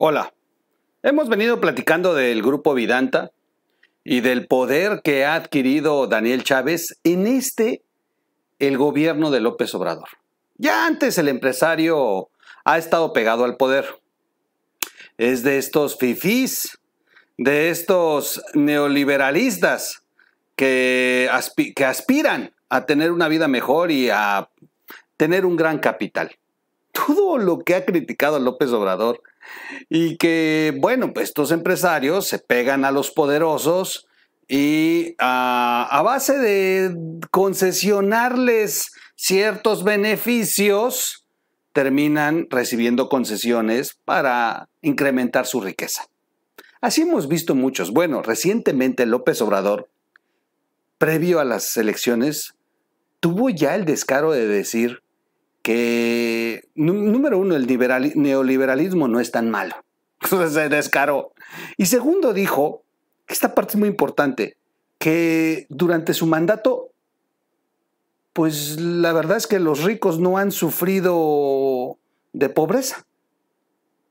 Hola, hemos venido platicando del grupo Vidanta y del poder que ha adquirido Daniel Chávez en este, el gobierno de López Obrador. Ya antes el empresario ha estado pegado al poder. Es de estos fifis, de estos neoliberalistas que, que aspiran a tener una vida mejor y a tener un gran capital. Todo lo que ha criticado López Obrador y que, bueno, pues estos empresarios se pegan a los poderosos y a, ah, a base de concesionarles ciertos beneficios, terminan recibiendo concesiones para incrementar su riqueza. Así hemos visto muchos. Bueno, recientemente López Obrador, previo a las elecciones, tuvo ya el descaro de decir que, número uno, el neoliberalismo no es tan malo. Se descaró. Y segundo, dijo, esta parte es muy importante, que durante su mandato, pues la verdad es que los ricos no han sufrido de pobreza.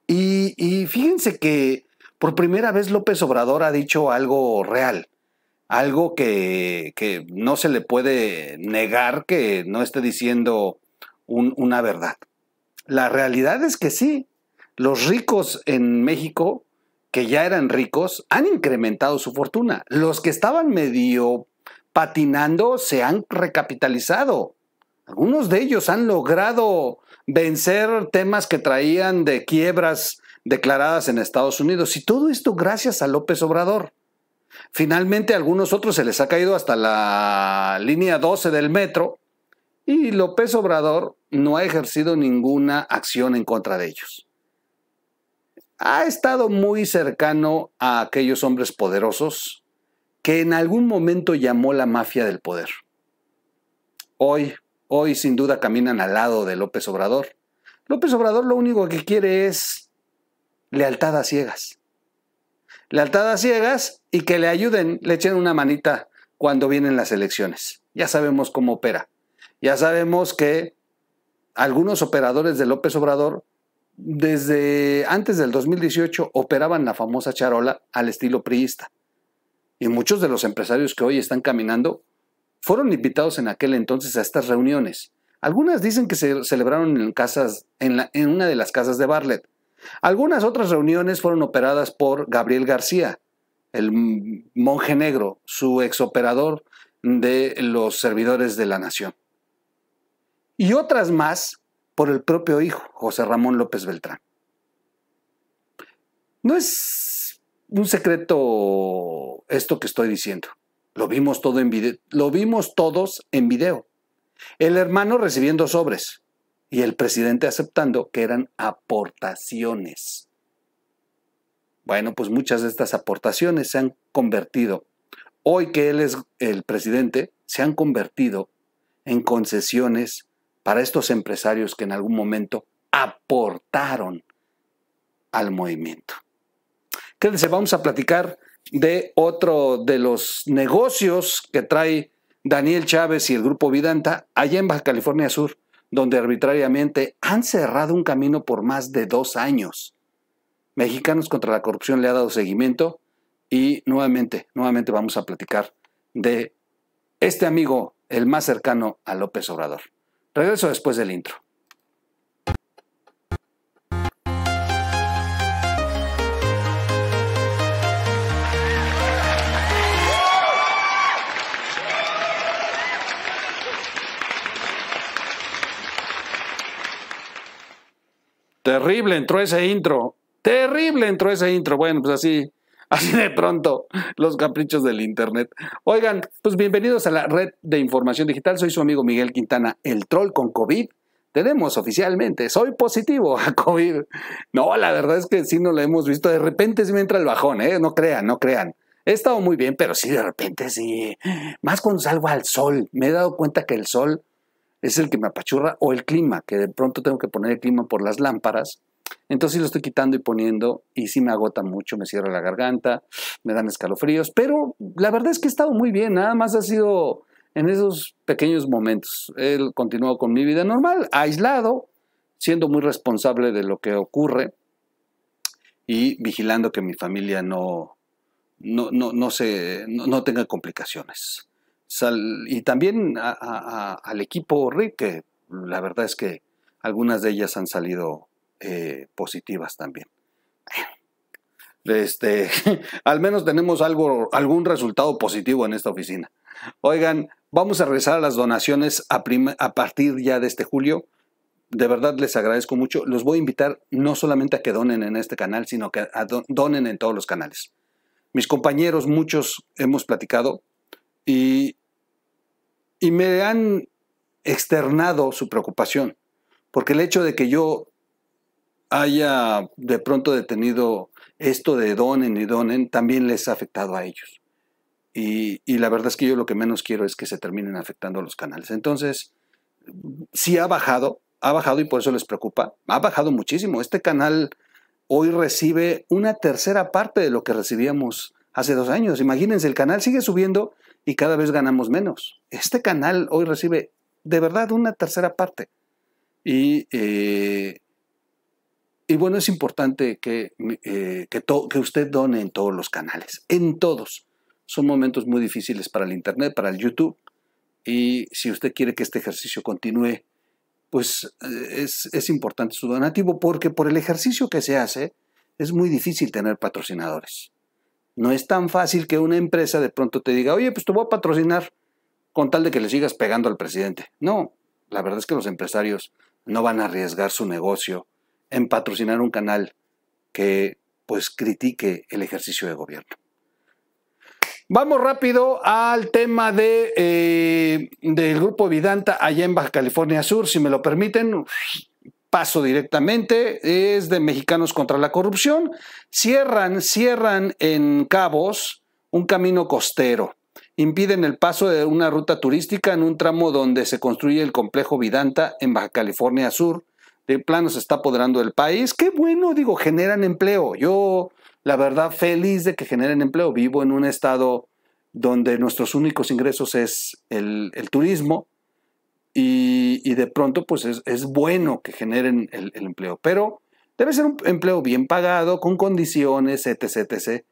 Y, fíjense que por primera vez López Obrador ha dicho algo real algo que, que, no se le puede negar que no esté diciendo una verdad. La realidad es que sí, los ricos en México, que ya eran ricos, han incrementado su fortuna. Los que estaban medio patinando se han recapitalizado. Algunos de ellos han logrado vencer temas que traían de quiebras declaradas en Estados Unidos. Y todo esto gracias a López Obrador. Finalmente, a algunos otros se les ha caído hasta la línea 12 del metro y López Obrador no ha ejercido ninguna acción en contra de ellos. Ha estado muy cercano a aquellos hombres poderosos que en algún momento llamó la mafia del poder. Hoy, hoy sin duda caminan al lado de López Obrador. López Obrador lo único que quiere es lealtad a ciegas. Lealtad a ciegas y que le ayuden, le echen una manita cuando vienen las elecciones. Ya sabemos cómo opera. Ya sabemos que algunos operadores de López Obrador desde antes del 2018 operaban la famosa charola al estilo priista. Y muchos de los empresarios que hoy están caminando fueron invitados en aquel entonces a estas reuniones. Algunas dicen que se celebraron en, casas, en, la, en una de las casas de Barlet. Algunas otras reuniones fueron operadas por Gabriel García, el monje negro, su exoperador de los servidores de la nación y otras más por el propio hijo, José Ramón López Beltrán. No es un secreto esto que estoy diciendo. Lo vimos todo en lo vimos todos en video. El hermano recibiendo sobres y el presidente aceptando que eran aportaciones. Bueno, pues muchas de estas aportaciones se han convertido, hoy que él es el presidente, se han convertido en concesiones para estos empresarios que en algún momento aportaron al movimiento. Quédense, vamos a platicar de otro de los negocios que trae Daniel Chávez y el grupo Vidanta allá en Baja California Sur, donde arbitrariamente han cerrado un camino por más de dos años. Mexicanos contra la corrupción le ha dado seguimiento y nuevamente, nuevamente vamos a platicar de este amigo, el más cercano a López Obrador. Regreso después del intro. Terrible entró ese intro. Terrible entró ese intro. Bueno, pues así Así de pronto, los caprichos del Internet. Oigan, pues bienvenidos a la red de información digital. Soy su amigo Miguel Quintana, el troll con COVID. Tenemos oficialmente, soy positivo a COVID. No, la verdad es que sí no lo hemos visto. De repente sí me entra el bajón, ¿eh? No crean, no crean. He estado muy bien, pero sí de repente sí. Más cuando salgo al sol, me he dado cuenta que el sol es el que me apachurra o el clima, que de pronto tengo que poner el clima por las lámparas entonces lo estoy quitando y poniendo y sí me agota mucho, me cierra la garganta, me dan escalofríos, pero la verdad es que he estado muy bien, nada más ha sido en esos pequeños momentos. He continuado con mi vida normal, aislado, siendo muy responsable de lo que ocurre y vigilando que mi familia no, no, se, no, tenga complicaciones. y también al equipo Rick, que la verdad es que algunas de ellas han salido eh, positivas también. Este, al menos tenemos algo, algún resultado positivo en esta oficina. Oigan, vamos a regresar a las donaciones a, partir ya de este julio. De verdad les agradezco mucho. Los voy a invitar no solamente a que donen en este canal, sino que donen en todos los canales. Mis compañeros, muchos hemos platicado y, y me han externado su preocupación, porque el hecho de que yo haya de pronto detenido esto de donen y donen, también les ha afectado a ellos. Y, la verdad es que yo lo que menos quiero es que se terminen afectando a los canales. Entonces, sí ha bajado, ha bajado y por eso les preocupa. Ha bajado muchísimo. Este canal hoy recibe una tercera parte de lo que recibíamos hace dos años. Imagínense, el canal sigue subiendo y cada vez ganamos menos. Este canal hoy recibe de verdad una tercera parte. Y eh, y bueno, es importante eh, que, usted done en todos los canales, en todos. Son momentos muy difíciles para el Internet, para el YouTube. Y si usted quiere que este ejercicio continúe, pues eh, es, es importante su donativo porque por el ejercicio que se hace es muy difícil tener patrocinadores. No es tan fácil que una empresa de pronto te diga, oye, pues te voy a patrocinar con tal de que le sigas pegando al presidente. No, la verdad es que los empresarios no van a arriesgar su negocio en patrocinar un canal que pues critique el ejercicio de gobierno. Vamos rápido al tema de, eh, del grupo Vidanta allá en Baja California Sur, si me lo permiten. Paso directamente, es de Mexicanos contra la Corrupción. Cierran, cierran en Cabos un camino costero. Impiden el paso de una ruta turística en un tramo donde se construye el complejo Vidanta en Baja California Sur, de plano se está apoderando del país. Qué bueno, digo, generan empleo. Yo, la verdad, feliz de que generen empleo. Vivo en un estado donde nuestros únicos ingresos es el, turismo y, de pronto pues es, bueno que generen el, empleo, pero debe ser un empleo bien pagado, con condiciones, etc. etc.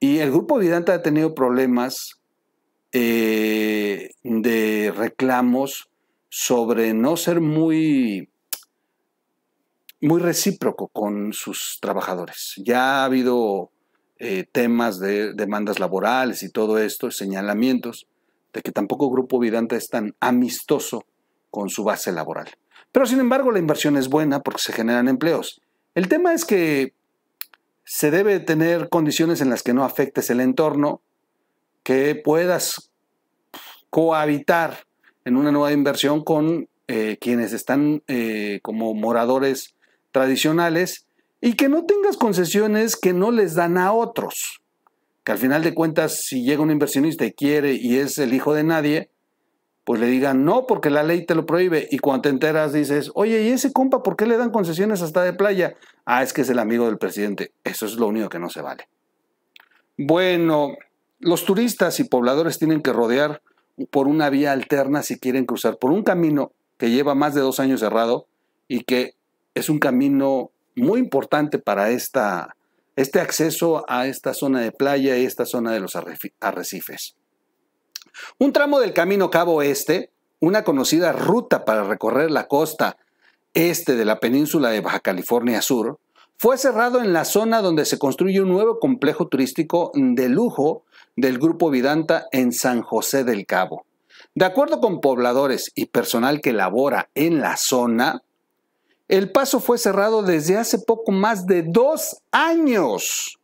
Y el grupo Vidanta ha tenido problemas eh, de reclamos sobre no ser muy muy recíproco con sus trabajadores. Ya ha habido eh, temas de demandas laborales y todo esto, señalamientos de que tampoco Grupo Vidanta es tan amistoso con su base laboral. Pero sin embargo la inversión es buena porque se generan empleos. El tema es que se debe tener condiciones en las que no afectes el entorno, que puedas cohabitar en una nueva inversión con eh, quienes están eh, como moradores tradicionales y que no tengas concesiones que no les dan a otros. Que al final de cuentas, si llega un inversionista y quiere y es el hijo de nadie, pues le digan no porque la ley te lo prohíbe y cuando te enteras dices, oye, ¿y ese compa por qué le dan concesiones hasta de playa? Ah, es que es el amigo del presidente. Eso es lo único que no se vale. Bueno, los turistas y pobladores tienen que rodear por una vía alterna si quieren cruzar por un camino que lleva más de dos años cerrado y que es un camino muy importante para esta, este acceso a esta zona de playa y esta zona de los arrecifes. Un tramo del camino Cabo Este una conocida ruta para recorrer la costa este de la península de Baja California Sur, fue cerrado en la zona donde se construye un nuevo complejo turístico de lujo del Grupo Vidanta en San José del Cabo. De acuerdo con pobladores y personal que labora en la zona, el paso fue cerrado desde hace poco más de dos años,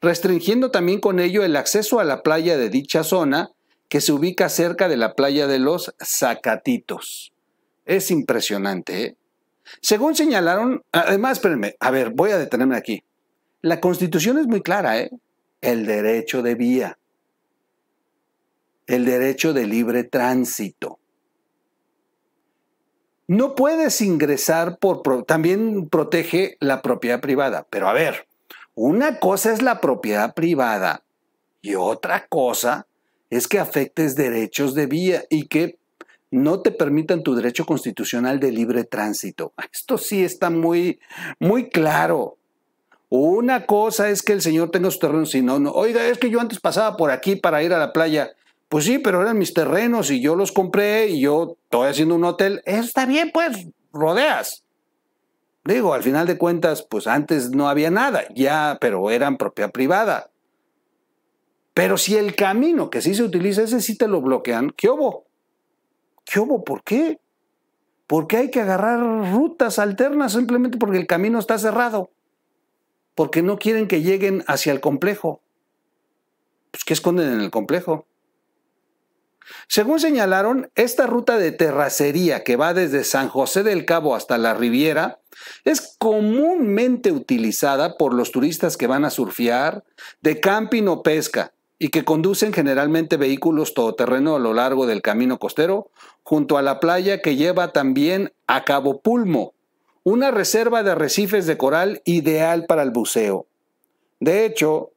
restringiendo también con ello el acceso a la playa de dicha zona, que se ubica cerca de la playa de los Zacatitos. Es impresionante. ¿eh? Según señalaron, además, espérenme, a ver, voy a detenerme aquí. La constitución es muy clara, ¿eh? El derecho de vía, el derecho de libre tránsito no puedes ingresar por... también protege la propiedad privada. Pero a ver, una cosa es la propiedad privada y otra cosa es que afectes derechos de vía y que no te permitan tu derecho constitucional de libre tránsito. Esto sí está muy, muy claro. Una cosa es que el señor tenga su terreno, si no, no. Oiga, es que yo antes pasaba por aquí para ir a la playa. Pues sí, pero eran mis terrenos y yo los compré y yo estoy haciendo un hotel. está bien, pues, rodeas. Digo, al final de cuentas, pues antes no había nada, ya, pero eran propiedad privada. Pero si el camino que sí se utiliza, ese sí te lo bloquean, ¿qué hubo? ¿Qué hubo? ¿Por qué? Porque hay que agarrar rutas alternas simplemente porque el camino está cerrado. Porque no quieren que lleguen hacia el complejo. Pues, ¿qué esconden en el complejo? Según señalaron, esta ruta de terracería que va desde San José del Cabo hasta la Riviera es comúnmente utilizada por los turistas que van a surfear, de camping o pesca y que conducen generalmente vehículos todoterreno a lo largo del camino costero junto a la playa que lleva también a Cabo Pulmo, una reserva de arrecifes de coral ideal para el buceo. De hecho,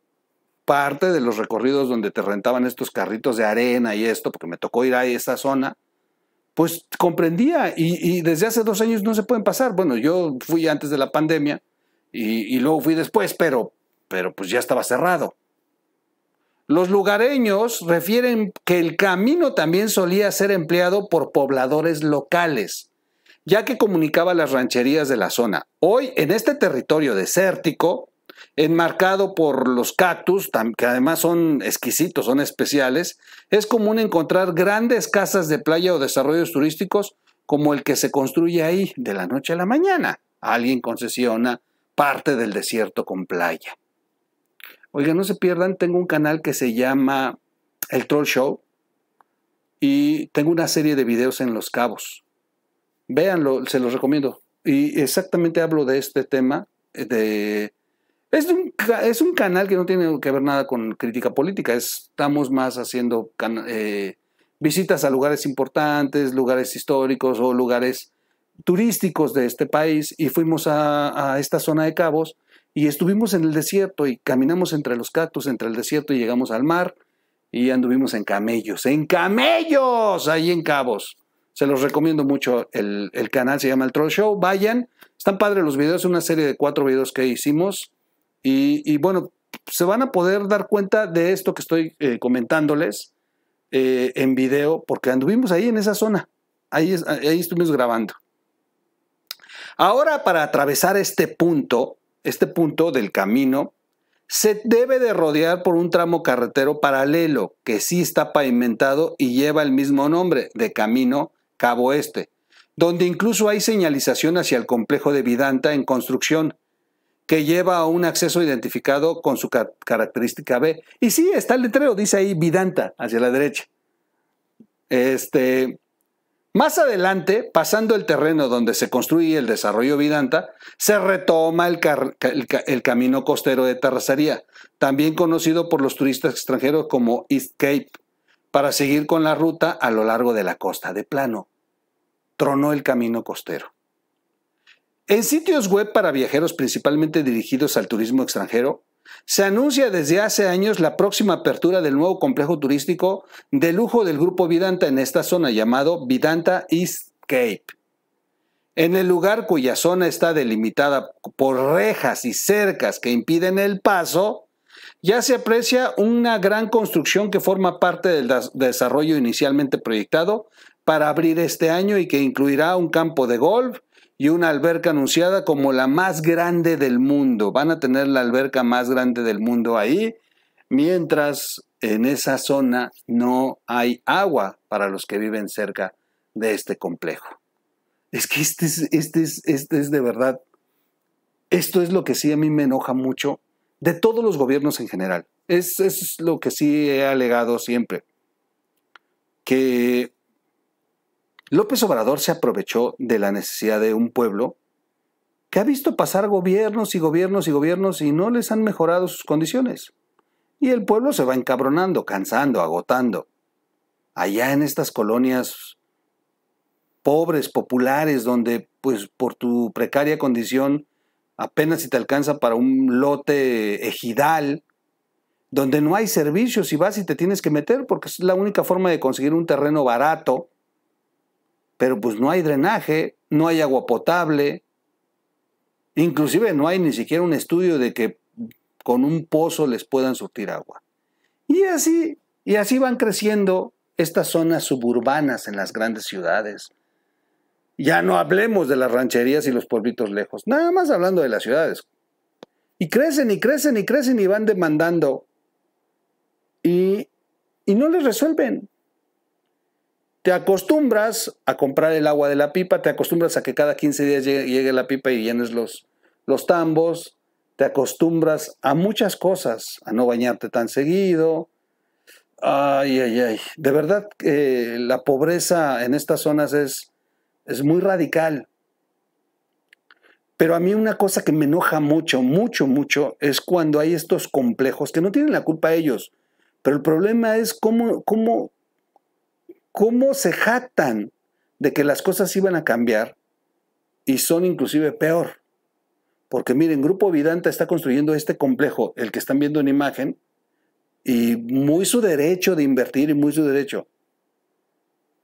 parte de los recorridos donde te rentaban estos carritos de arena y esto, porque me tocó ir a esa zona, pues comprendía y, desde hace dos años no se pueden pasar. Bueno, yo fui antes de la pandemia y, y luego fui después, pero, pero pues ya estaba cerrado. Los lugareños refieren que el camino también solía ser empleado por pobladores locales, ya que comunicaba las rancherías de la zona. Hoy, en este territorio desértico, enmarcado por los cactus, que además son exquisitos, son especiales, es común encontrar grandes casas de playa o desarrollos turísticos como el que se construye ahí de la noche a la mañana. Alguien concesiona parte del desierto con playa. Oigan, no se pierdan, tengo un canal que se llama El Troll Show y tengo una serie de videos en Los Cabos. Véanlo, se los recomiendo. Y exactamente hablo de este tema, eh, de es un, es un canal que no tiene que ver nada con crítica política. Estamos más haciendo eh, visitas a lugares importantes, lugares históricos o lugares turísticos de este país. Y fuimos a, esta zona de Cabos y estuvimos en el desierto y caminamos entre los cactus, entre el desierto y llegamos al mar y anduvimos en camellos, en camellos, ahí en Cabos. Se los recomiendo mucho el, el canal, se llama El Troll Show. Vayan, están padres los videos, una serie de cuatro videos que hicimos. Y, bueno, se van a poder dar cuenta de esto que estoy eh, comentándoles eh, en video, porque anduvimos ahí en esa zona, ahí, ahí estuvimos grabando. Ahora, para atravesar este punto, este punto del camino, se debe de rodear por un tramo carretero paralelo que sí está pavimentado y lleva el mismo nombre de Camino Cabo Este, donde incluso hay señalización hacia el complejo de Vidanta en construcción, que lleva a un acceso identificado con su característica B. Y sí, está el letrero, dice ahí Vidanta, hacia la derecha. Este, más adelante, pasando el terreno donde se construye el desarrollo Vidanta, se retoma el, camino costero de Terrazaría, también conocido por los turistas extranjeros como East Cape, para seguir con la ruta a lo largo de la costa. De plano, tronó el camino costero. En sitios web para viajeros principalmente dirigidos al turismo extranjero, se anuncia desde hace años la próxima apertura del nuevo complejo turístico de lujo del grupo Vidanta en esta zona llamado Vidanta East Cape. En el lugar cuya zona está delimitada por rejas y cercas que impiden el paso, ya se aprecia una gran construcción que forma parte del desarrollo inicialmente proyectado para abrir este año y que incluirá un campo de golf, y una alberca anunciada como la más grande del mundo. Van a tener la alberca más grande del mundo ahí, mientras en esa zona no hay agua para los que viven cerca de este complejo. Es que este es, este es, este es de verdad, esto es lo que sí a mí me enoja mucho de todos los gobiernos en general. Es, es lo que sí he alegado siempre, que López Obrador se aprovechó de la necesidad de un pueblo que ha visto pasar gobiernos y gobiernos y gobiernos y no les han mejorado sus condiciones. Y el pueblo se va encabronando, cansando, agotando. Allá en estas colonias pobres, populares, donde pues por tu precaria condición apenas si te alcanza para un lote ejidal, donde no hay servicios y vas y te tienes que meter porque es la única forma de conseguir un terreno barato pero pues no hay drenaje, no hay agua potable, inclusive no hay ni siquiera un estudio de que con un pozo les puedan surtir agua. Y así, y así van creciendo estas zonas suburbanas en las grandes ciudades. Ya no hablemos de las rancherías y los pueblitos lejos, nada más hablando de las ciudades. Y crecen y crecen y crecen y van demandando. Y, y no les resuelven te acostumbras a comprar el agua de la pipa, te acostumbras a que cada 15 días llegue, la pipa y llenes los, los tambos, te acostumbras a muchas cosas, a no bañarte tan seguido. Ay, ay, ay. De verdad, que eh, la pobreza en estas zonas es, es muy radical. Pero a mí una cosa que me enoja mucho, mucho, mucho, es cuando hay estos complejos que no tienen la culpa ellos. Pero el problema es cómo, ¿Cómo se jatan de que las cosas iban a cambiar y son inclusive peor? Porque miren, Grupo Vidanta está construyendo este complejo, el que están viendo en imagen, y muy su derecho de invertir y muy su derecho.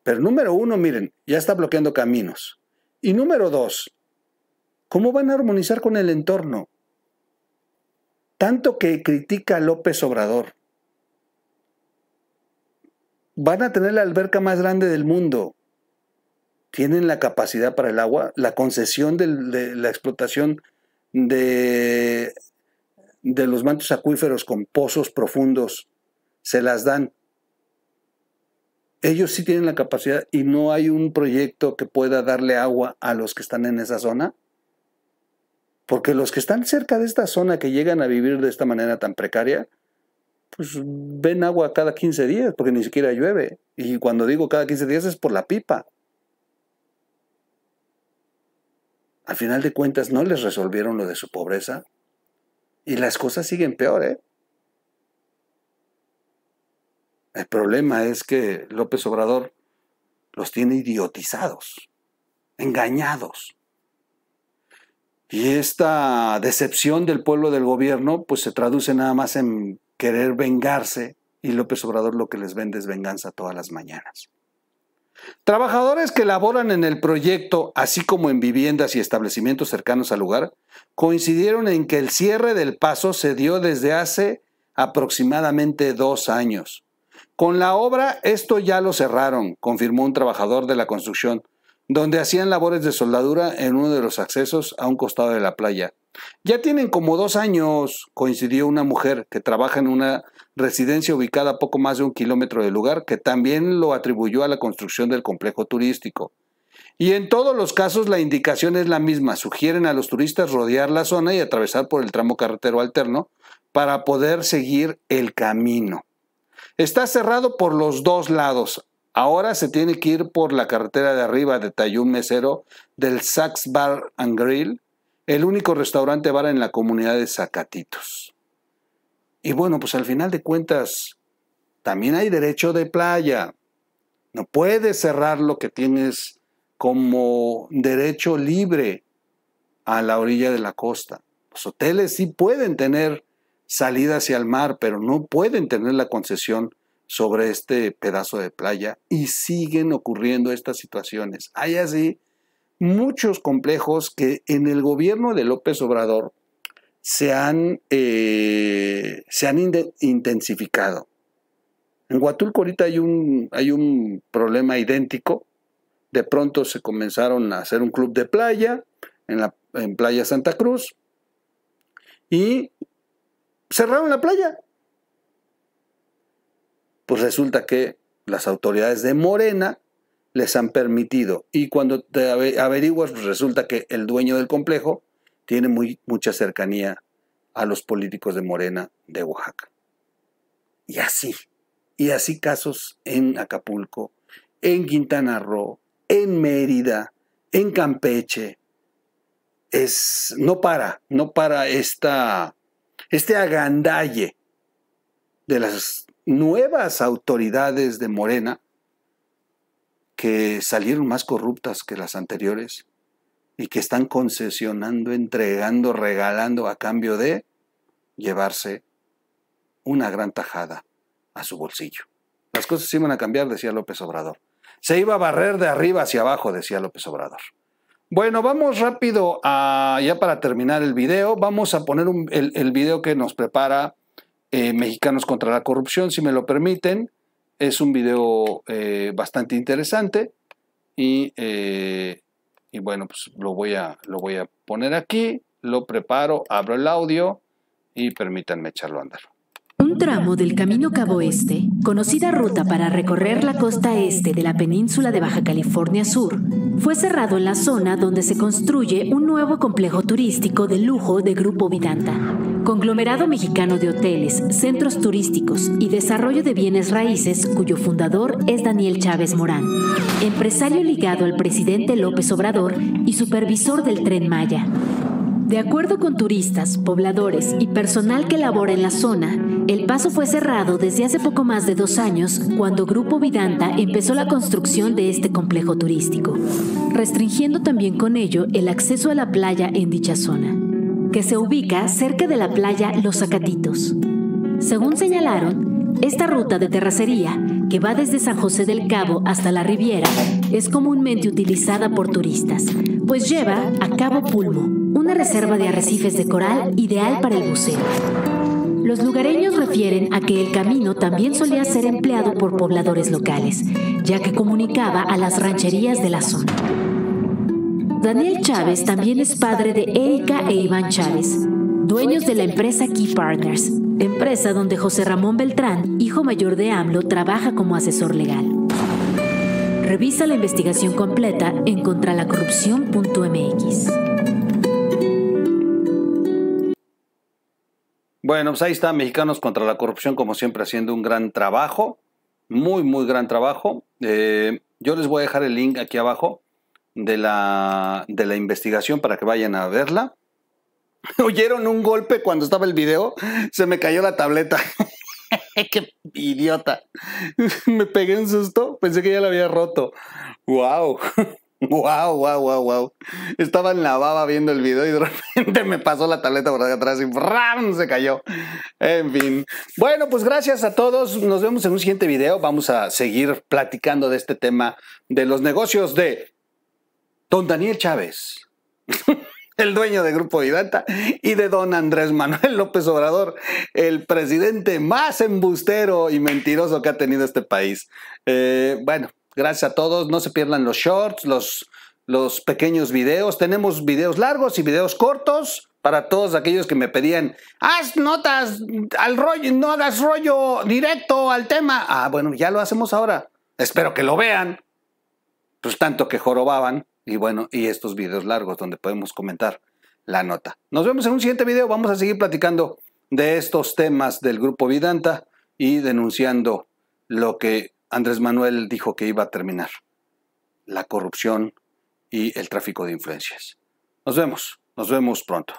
Pero número uno, miren, ya está bloqueando caminos. Y número dos, ¿cómo van a armonizar con el entorno? Tanto que critica a López Obrador, van a tener la alberca más grande del mundo. Tienen la capacidad para el agua, la concesión de la explotación de, de los mantos acuíferos con pozos profundos, se las dan. Ellos sí tienen la capacidad y no hay un proyecto que pueda darle agua a los que están en esa zona. Porque los que están cerca de esta zona, que llegan a vivir de esta manera tan precaria, pues, ven agua cada 15 días, porque ni siquiera llueve. Y cuando digo cada 15 días es por la pipa. Al final de cuentas no les resolvieron lo de su pobreza y las cosas siguen peor, ¿eh? El problema es que López Obrador los tiene idiotizados, engañados. Y esta decepción del pueblo del gobierno pues se traduce nada más en querer vengarse y López Obrador lo que les vende es venganza todas las mañanas. Trabajadores que laboran en el proyecto, así como en viviendas y establecimientos cercanos al lugar, coincidieron en que el cierre del paso se dio desde hace aproximadamente dos años. Con la obra esto ya lo cerraron, confirmó un trabajador de la construcción, donde hacían labores de soldadura en uno de los accesos a un costado de la playa. Ya tienen como dos años, coincidió una mujer que trabaja en una residencia ubicada a poco más de un kilómetro del lugar, que también lo atribuyó a la construcción del complejo turístico. Y en todos los casos la indicación es la misma, sugieren a los turistas rodear la zona y atravesar por el tramo carretero alterno para poder seguir el camino. Está cerrado por los dos lados. Ahora se tiene que ir por la carretera de arriba, de un mesero del Saks Bar and Grill, el único restaurante bar en la comunidad de Zacatitos. Y bueno, pues al final de cuentas, también hay derecho de playa. No puedes cerrar lo que tienes como derecho libre a la orilla de la costa. Los hoteles sí pueden tener salida hacia el mar, pero no pueden tener la concesión sobre este pedazo de playa y siguen ocurriendo estas situaciones. Hay así muchos complejos que en el gobierno de López Obrador se han, eh, se han intensificado. En Huatulco ahorita hay un, hay un problema idéntico. De pronto se comenzaron a hacer un club de playa en, la, en Playa Santa Cruz y cerraron la playa. Pues resulta que las autoridades de Morena les han permitido. Y cuando te averiguas, pues, resulta que el dueño del complejo tiene muy, mucha cercanía a los políticos de Morena de Oaxaca. Y así, y así casos en Acapulco, en Quintana Roo, en Mérida, en Campeche. Es, no para, no para esta, este agandalle de las nuevas autoridades de Morena que salieron más corruptas que las anteriores y que están concesionando, entregando, regalando a cambio de llevarse una gran tajada a su bolsillo. Las cosas iban a cambiar, decía López Obrador. Se iba a barrer de arriba hacia abajo, decía López Obrador. Bueno, vamos rápido a, ya para terminar el video, vamos a poner el, video que nos prepara eh, Mexicanos contra la Corrupción, si me lo permiten es un video eh, bastante interesante y, eh, y, bueno, pues lo voy, a, lo voy a poner aquí, lo preparo, abro el audio y permítanme echarlo a andar. Un tramo del Camino Cabo Este, conocida ruta para recorrer la costa este de la península de Baja California Sur, fue cerrado en la zona donde se construye un nuevo complejo turístico de lujo de Grupo Vidanta conglomerado mexicano de hoteles, centros turísticos y desarrollo de bienes raíces, cuyo fundador es Daniel Chávez Morán, empresario ligado al presidente López Obrador y supervisor del tren Maya. De acuerdo con turistas, pobladores y personal que labora en la zona, el paso fue cerrado desde hace poco más de dos años cuando Grupo Vidanta empezó la construcción de este complejo turístico, restringiendo también con ello el acceso a la playa en dicha zona que se ubica cerca de la playa Los Zacatitos. Según señalaron, esta ruta de terracería, que va desde San José del Cabo hasta la Riviera, es comúnmente utilizada por turistas, pues lleva a Cabo Pulmo, una reserva de arrecifes de coral ideal para el buceo. Los lugareños refieren a que el camino también solía ser empleado por pobladores locales, ya que comunicaba a las rancherías de la zona. Daniel Chávez también es padre de Erika e Iván Chávez, dueños de la empresa Key Partners, empresa donde José Ramón Beltrán, hijo mayor de AMLO, trabaja como asesor legal. Revisa la investigación completa en contralacorrupción.mx. Bueno, pues ahí está, Mexicanos contra la Corrupción, como siempre, haciendo un gran trabajo, muy, muy gran trabajo. Eh, yo les voy a dejar el link aquí abajo de la, de la investigación para que vayan a verla. Oyeron un golpe cuando estaba el video, se me cayó la tableta. ¡Qué idiota! me pegué en susto, pensé que ya la había roto. ¡Wow! Wow, wow, wow, wow. Estaba en la baba viendo el video y de repente me pasó la tableta por atrás y ¡rAm! se cayó. En fin. Bueno, pues gracias a todos. Nos vemos en un siguiente video. Vamos a seguir platicando de este tema de los negocios de don Daniel Chávez, el dueño de Grupo Vidanta, y de don Andrés Manuel López Obrador, el presidente más embustero y mentiroso que ha tenido este país. Eh, bueno, gracias a todos. No se pierdan los shorts, los, los pequeños videos. Tenemos videos largos y videos cortos para todos aquellos que me pedían, haz notas al rollo, no hagas rollo directo al tema. Ah, bueno, ya lo hacemos ahora. Espero que lo vean. Pues tanto que jorobaban y bueno, y estos videos largos donde podemos comentar la nota. Nos vemos en un siguiente video, vamos a seguir platicando de estos temas del grupo Vidanta y denunciando lo que Andrés Manuel dijo que iba a terminar, la corrupción y el tráfico de influencias. Nos vemos, nos vemos pronto.